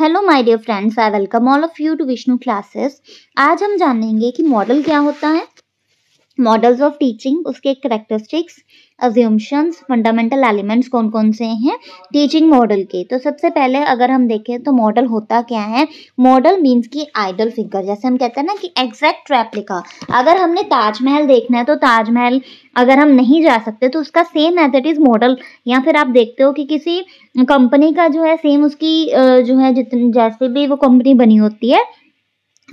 hello my dear friends I welcome all of you to Vishnu classes आज हम जानेंगे कि मॉडल क्या होता है मॉडल्स ऑफ टीचिंग उसके करेक्टरिस्टिक्स अज्यूमशन फंडामेंटल एलिमेंट्स कौन कौन से हैं टीचिंग मॉडल के तो सबसे पहले अगर हम देखें तो मॉडल होता क्या है मॉडल मीन्स की आइडल फिगर जैसे हम कहते हैं ना कि एग्जैक्ट ट्रैप लिखा अगर हमने ताजमहल देखना है तो ताजमहल अगर हम नहीं जा सकते तो उसका same as it is model या फिर आप देखते हो कि किसी कंपनी का जो है सेम उसकी जो है जितनी जैसे भी वो कंपनी बनी होती है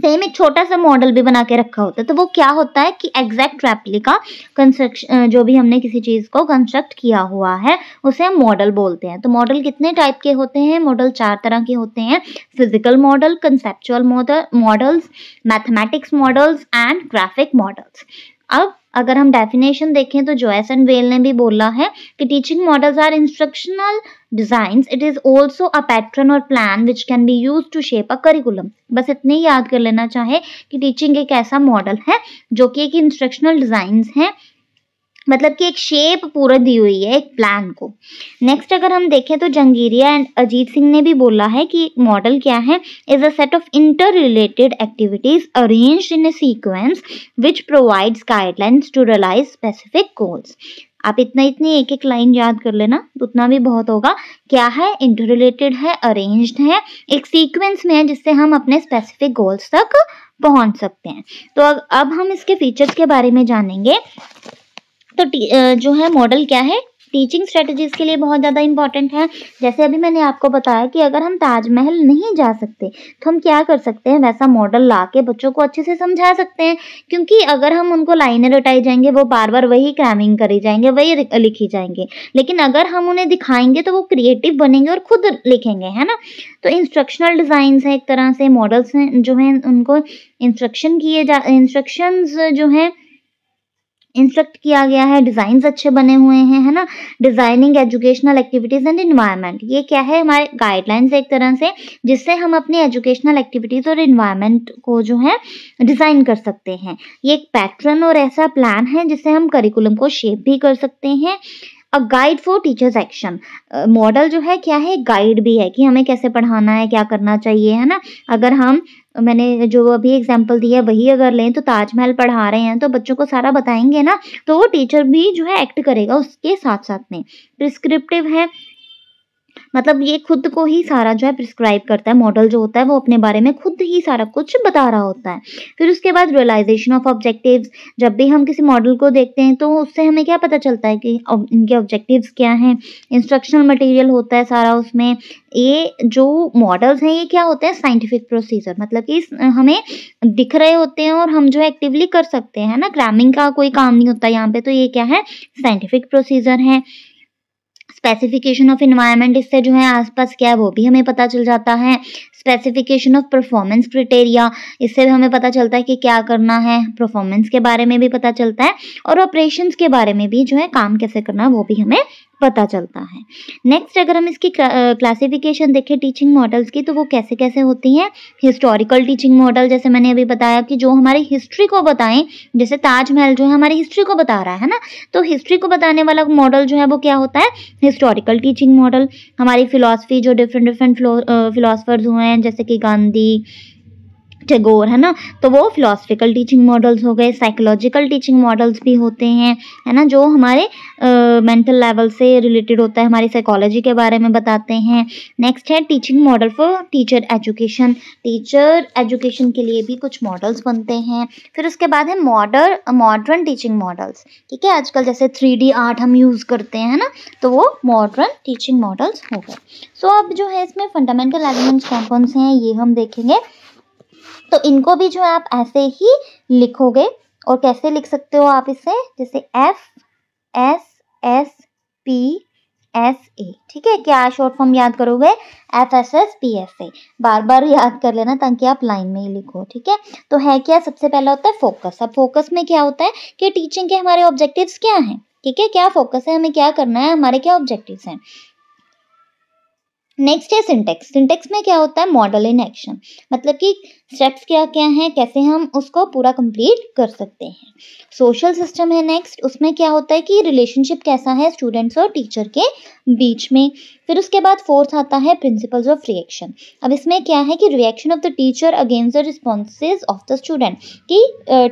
सेम एक छोटा सा मॉडल भी बना के रखा होता है तो वो क्या होता है कि एग्जैक्ट रेप्लिका कंस्ट्रक्शन जो भी हमने किसी चीज़ को कंस्ट्रक्ट किया हुआ है उसे हम मॉडल बोलते हैं तो मॉडल कितने टाइप के होते हैं मॉडल चार तरह के होते हैं physical model conceptual model models mathematics models and graphic models अब अगर हम डेफिनेशन देखें तो जोएस एंड वेल ने भी बोला है कि teaching models are instructional designs it is also a pattern और plan which can be use to shape a curriculum बस इतने ही याद कर लेना चाहे कि टीचिंग एक ऐसा मॉडल है जो कि एक इंस्ट्रक्शनल डिजाइंस हैं मतलब कि एक शेप पूरा दी हुई है एक प्लान को नेक्स्ट अगर हम देखें तो जंगीरिया एंड अजीत सिंह ने भी बोला है कि मॉडल क्या है is a set of inter related activities arrange in a sequence which provides guidelines to realise specific goals आप इतना इतनी एक एक लाइन याद कर लेना तो उतना भी बहुत होगा क्या है इंटर रिलेटेड है अरेंज है एक सीक्वेंस में है जिससे हम अपने स्पेसिफिक गोल्स तक पहुंच सकते हैं तो अब हम इसके फीचर्स के बारे में जानेंगे तो जो है मॉडल क्या है टीचिंग स्ट्रेटजीज के लिए बहुत ज़्यादा इंपॉर्टेंट है जैसे अभी मैंने आपको बताया कि अगर हम ताजमहल नहीं जा सकते तो हम क्या कर सकते हैं वैसा मॉडल ला के बच्चों को अच्छे से समझा सकते हैं क्योंकि अगर हम उनको लाइनें लटाई जाएंगे वो बार बार वही क्रैमिंग करी जाएंगे वही लिखी जाएंगे लेकिन अगर हम उन्हें दिखाएंगे तो वो क्रिएटिव बनेंगे और खुद लिखेंगे है ना तो इंस्ट्रक्शनल डिज़ाइन हैं एक तरह से मॉडल्स हैं जो हैं उनको इंस्ट्रक्शन किए जा इंस्ट्रक्शंस जो हैं इंस्ट्रक्ट किया गया है डिजाइन अच्छे बने हुए हैं है ना designing educational activities and environment ये क्या है हमारे गाइडलाइंस एक तरह से जिससे हम अपनी एजुकेशनल एक्टिविटीज और इन्वायरमेंट को जो है डिजाइन कर सकते हैं ये एक पैटर्न और ऐसा प्लान है जिससे हम करिकुलम को शेप भी कर सकते हैं a guide for teachers action model जो है क्या है गाइड भी है कि हमें कैसे पढ़ाना है क्या करना चाहिए है ना अगर हम मैंने जो अभी एग्जाम्पल दिया वही अगर लें तो ताजमहल पढ़ा रहे हैं तो बच्चों को सारा बताएंगे ना तो वो टीचर भी जो है एक्ट करेगा उसके साथ साथ में प्रिस्क्रिप्टिव है मतलब ये खुद को ही सारा जो है प्रिस्क्राइब करता है मॉडल जो होता है वो अपने बारे में खुद ही सारा कुछ बता रहा होता है फिर उसके बाद रियलाइजेशन ऑफ ऑब्जेक्टिव्स जब भी हम किसी मॉडल को देखते हैं तो उससे हमें क्या पता चलता है कि इनके ऑब्जेक्टिव्स क्या हैं इंस्ट्रक्शनल मटेरियल होता है सारा उसमें ये जो मॉडल्स हैं ये क्या होते हैं साइंटिफिक प्रोसीजर मतलब कि हमें दिख रहे होते हैं और हम जो है एक्टिवली कर सकते हैं ना ग्रामिंग का कोई काम नहीं होता यहाँ पे तो ये क्या है साइंटिफिक प्रोसीजर है स्पेसिफिकेशन ऑफ इन्वायरमेंट इससे जो है आसपास क्या है वो भी हमें पता चल जाता है स्पेसिफिकेशन ऑफ परफॉर्मेंस क्रिटेरिया इससे भी हमें पता चलता है कि क्या करना है परफॉर्मेंस के बारे में भी पता चलता है और ऑपरेशंस के बारे में भी जो है काम कैसे करना है वो भी हमें पता चलता है नेक्स्ट अगर हम इसकी क्लासिफिकेशन देखें टीचिंग मॉडल्स की तो वो कैसे कैसे होती हैं हिस्टोरिकल टीचिंग मॉडल जैसे मैंने अभी बताया कि जो हमारी हिस्ट्री को बताएं जैसे ताजमहल जो है हमारी हिस्ट्री को बता रहा है ना तो हिस्ट्री को बताने वाला मॉडल जो है वो क्या होता है हिस्टोरिकल टीचिंग मॉडल हमारी फ़िलासफ़ी जो डिफरेंट डिफरेंट फिलोसफर्स हुए हैं जैसे कि गांधी टैगोर है ना तो वो फिलोसफिकल टीचिंग मॉडल्स हो गए साइकोलॉजिकल टीचिंग मॉडल्स भी होते हैं है ना जो हमारे मेंटल लेवल से रिलेटेड होता है हमारी साइकोलॉजी के बारे में बताते हैं नेक्स्ट है teaching model for teacher education teacher education के लिए भी कुछ मॉडल्स बनते हैं फिर उसके बाद है मॉडर मॉडर्न टीचिंग मॉडल्स ठीक है आजकल जैसे थ्री आर्ट हम यूज़ करते हैं ना तो वो मॉडर्न टीचिंग मॉडल्स हो गए सो so, अब जो है इसमें फंडामेंटल एलिमेंट्स कौन कौन से हैं ये हम देखेंगे तो इनको भी जो है आप ऐसे ही लिखोगे और कैसे लिख सकते हो आप इसे जैसे F S S P S A ठीक है क्या शॉर्ट फॉर्म याद करोगे F S S P S A बार बार याद कर लेना ताकि आप लाइन में ही लिखो ठीक है तो है क्या सबसे पहला होता है फोकस अब फोकस में क्या होता है कि टीचिंग के हमारे ऑब्जेक्टिव्स क्या हैं ठीक है क्या फोकस है हमें क्या करना है हमारे क्या ऑब्जेक्टिव्स हैं नेक्स्ट है सिंटेक्स सिंटेक्स में क्या होता है मॉडल इन एक्शन मतलब कि स्टेप्स क्या क्या हैं कैसे हम उसको पूरा कंप्लीट कर सकते हैं सोशल सिस्टम है नेक्स्ट उसमें क्या होता है कि रिलेशनशिप कैसा है स्टूडेंट्स और टीचर के बीच में फिर उसके बाद फोर्थ आता है प्रिंसिपल्स ऑफ रिएक्शन अब इसमें क्या है कि reaction of the teacher against the responses of the student कि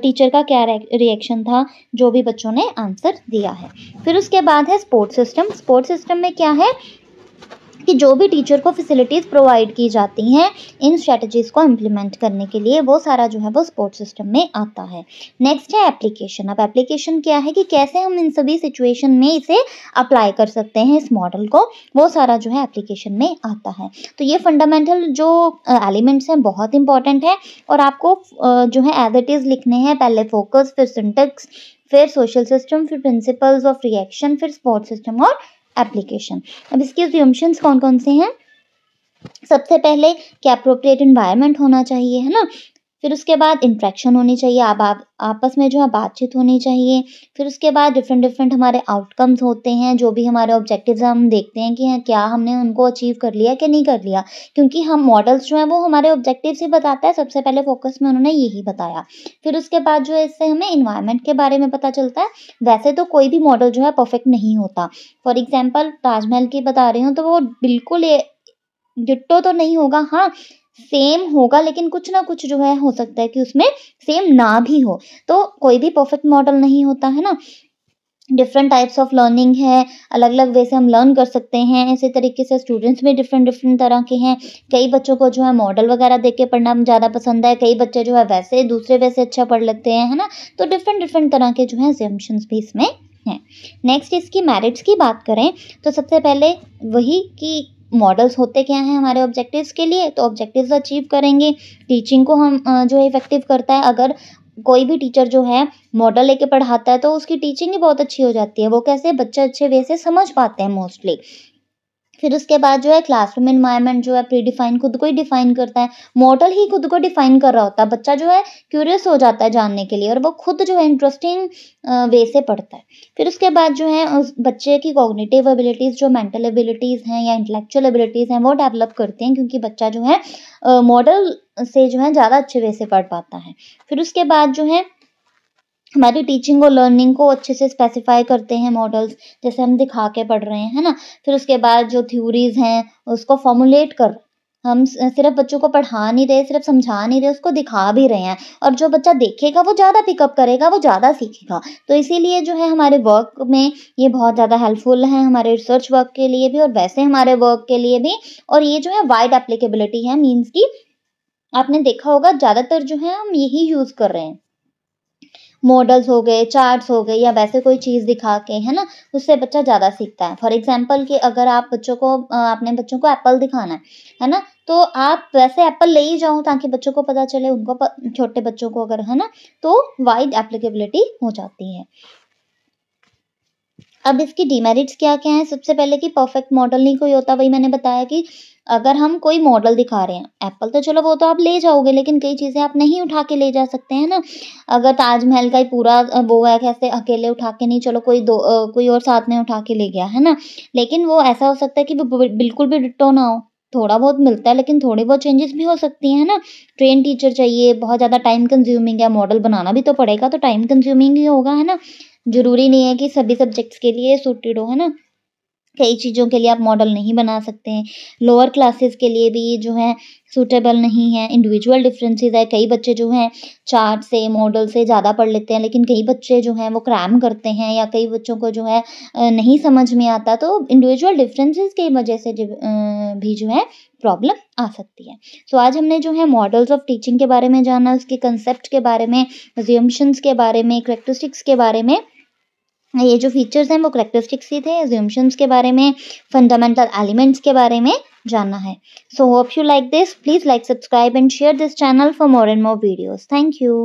टीचर का क्या रिएक्शन था जो भी बच्चों ने आंसर दिया है फिर उसके बाद है स्पोर्ट्स सिस्टम स्पोर्ट सिस्टम में क्या है कि जो भी टीचर को फैसिलिटीज़ प्रोवाइड की जाती हैं इन स्ट्रेटजीज़ को इम्प्लीमेंट करने के लिए वो सारा जो है वो स्पोर्ट्स सिस्टम में आता है नेक्स्ट है एप्लीकेशन अब एप्लीकेशन क्या है कि कैसे हम इन सभी सिचुएशन में इसे अप्लाई कर सकते हैं इस मॉडल को वो सारा जो है एप्लीकेशन में आता है तो ये फंडामेंटल जो एलिमेंट्स हैं बहुत इंपॉर्टेंट है और आपको जो है एज इट इज़ लिखने हैं पहले फोकस फिर सिंटेक्स फिर सोशल सिस्टम फिर प्रिंसिपल्स ऑफ रिएक्शन फिर स्पोर्ट सिस्टम और एप्लीकेशन अब इसके कौन कौन से हैं सबसे पहले क्या अप्रोप्रिएट इन्वायरमेंट होना चाहिए है ना फिर उसके बाद इंट्रैक्शन होनी चाहिए आप, आपस में जो है बातचीत होनी चाहिए फिर उसके बाद डिफरेंट डिफरेंट हमारे आउटकम्स होते हैं जो भी हमारे ऑब्जेक्टिव हम देखते हैं कि हाँ, क्या हमने उनको अचीव कर लिया कि नहीं कर लिया क्योंकि हम मॉडल्स जो हैं वो हमारे ऑब्जेक्टिव से बताता है सबसे पहले फोकस में उन्होंने यही बताया फिर उसके बाद जो है इससे हमें इन्वायरमेंट के बारे में पता चलता है वैसे तो कोई भी मॉडल जो है परफेक्ट नहीं होता फॉर एग्जाम्पल ताजमहल की बता रही हूँ तो वो बिल्कुल डिट्टो तो नहीं होगा हाँ सेम होगा लेकिन कुछ ना कुछ जो है हो सकता है कि उसमें सेम ना भी हो तो कोई भी परफेक्ट मॉडल नहीं होता है ना डिफरेंट टाइप्स ऑफ लर्निंग है अलग अलग वे से हम लर्न कर सकते हैं इसी तरीके से स्टूडेंट्स भी डिफरेंट डिफरेंट तरह के हैं कई बच्चों को जो है मॉडल वगैरह देख के पढ़ना ज़्यादा पसंद है कई बच्चे जो है वैसे दूसरे वैसे अच्छा पढ़ लेते हैं है ना तो डिफरेंट डिफरेंट तरह के जो है एजम्पन्स भी इसमें हैं नेक्स्ट इसकी मेरिट्स की बात करें तो सबसे पहले वही कि मॉडल्स होते क्या हैं हमारे ऑब्जेक्टिव्स के लिए तो ऑब्जेक्टिव्स अचीव करेंगे टीचिंग को हम जो है इफेक्टिव करता है अगर कोई भी टीचर जो है मॉडल लेके पढ़ाता है तो उसकी टीचिंग ही बहुत अच्छी हो जाती है वो कैसे बच्चे अच्छे वे से समझ पाते हैं मोस्टली फिर उसके बाद जो है क्लासरूम इन्वायरमेंट जो है प्री डिफाइन खुद को ही डिफाइन करता है मॉडल ही खुद को डिफाइन कर रहा होता है बच्चा जो है क्यूरियस हो जाता है जानने के लिए और वो खुद जो है इंटरेस्टिंग वे से पढ़ता है फिर उसके बाद जो है उस बच्चे की कॉग्निटिव एबिलिटीज़ जो मेंटल एबिलिटीज़ हैं या इंटेलेक्चुअल एबिलिटीज़ हैं वो डेवलप करते हैं क्योंकि बच्चा जो है मॉडल से जो है ज़्यादा अच्छे वे से पढ़ पाता है फिर उसके बाद जो है हमारी टीचिंग और लर्निंग को अच्छे से स्पेसिफाई करते हैं मॉडल्स जैसे हम दिखा के पढ़ रहे हैं ना फिर उसके बाद जो थ्योरीज हैं उसको फॉर्मुलेट कर हम सिर्फ बच्चों को पढ़ा नहीं रहे सिर्फ समझा नहीं रहे उसको दिखा भी रहे हैं और जो बच्चा देखेगा वो ज़्यादा पिकअप करेगा वो ज़्यादा सीखेगा तो इसीलिए जो है हमारे वर्क में ये बहुत ज़्यादा हेल्पफुल है हमारे रिसर्च वर्क के लिए भी और वैसे हमारे वर्क के लिए भी और ये जो है वाइड एप्लीकेबिलिटी है मीन्स की आपने देखा होगा ज़्यादातर जो है हम यही यूज़ कर रहे हैं मॉडल्स हो गए चार्ट्स हो गए या वैसे कोई चीज़ दिखा के है ना उससे बच्चा ज़्यादा सीखता है फॉर एग्जाम्पल कि अगर आप बच्चों को अपने बच्चों को एप्पल दिखाना है है ना तो आप वैसे एप्पल ले ही जाओ ताकि बच्चों को पता चले उनको छोटे बच्चों को अगर है ना तो वाइड एप्लीकेबिलिटी हो जाती है अब इसकी डिमेरिट्स क्या क्या हैं सबसे पहले कि परफेक्ट मॉडल नहीं कोई होता वही मैंने बताया कि अगर हम कोई मॉडल दिखा रहे हैं एप्पल तो चलो वो तो आप ले जाओगे लेकिन कई चीज़ें आप नहीं उठा के ले जा सकते हैं ना अगर ताजमहल का ही पूरा वो है कैसे अकेले उठा के नहीं चलो कोई दो आ, कोई और साथ में उठा के ले गया है ना लेकिन वो ऐसा हो सकता है कि बिल्कुल भी डिटो ना हो थोड़ा बहुत मिलता है लेकिन थोड़े बहुत चेंजेस भी हो सकती हैं ना ट्रेन टीचर चाहिए बहुत ज़्यादा टाइम कंज्यूमिंग है मॉडल बनाना भी तो पड़ेगा तो टाइम कंज्यूमिंग ही होगा है ना ज़रूरी नहीं है कि सभी सब्जेक्ट्स के लिए सूटेड हो है ना कई चीज़ों के लिए आप मॉडल नहीं बना सकते हैं लोअर क्लासेस के लिए भी जो है सूटेबल नहीं है इंडिविजुअल डिफरेंसेस है कई बच्चे जो हैं चार्ट से मॉडल से ज़्यादा पढ़ लेते हैं लेकिन कई बच्चे जो हैं वो क्रैम करते हैं या कई बच्चों को जो है नहीं समझ में आता तो इंडिविजुअल डिफरेंसेस की वजह से भी जो है प्रॉब्लम आ सकती है सो so, आज हमने जो है मॉडल्स ऑफ टीचिंग के बारे में जाना उसके कंसेप्ट के बारे में ज्यूम्शंस के बारे में करेक्टरिस्टिक्स के बारे में ये जो फीचर्स हैं वो करेक्टरिस्टिक्स ही थे एज्यूमशन के बारे में फंडामेंटल एलिमेंट्स के बारे में जानना है so hope you like this please like subscribe and share this channel for more and more videos thank you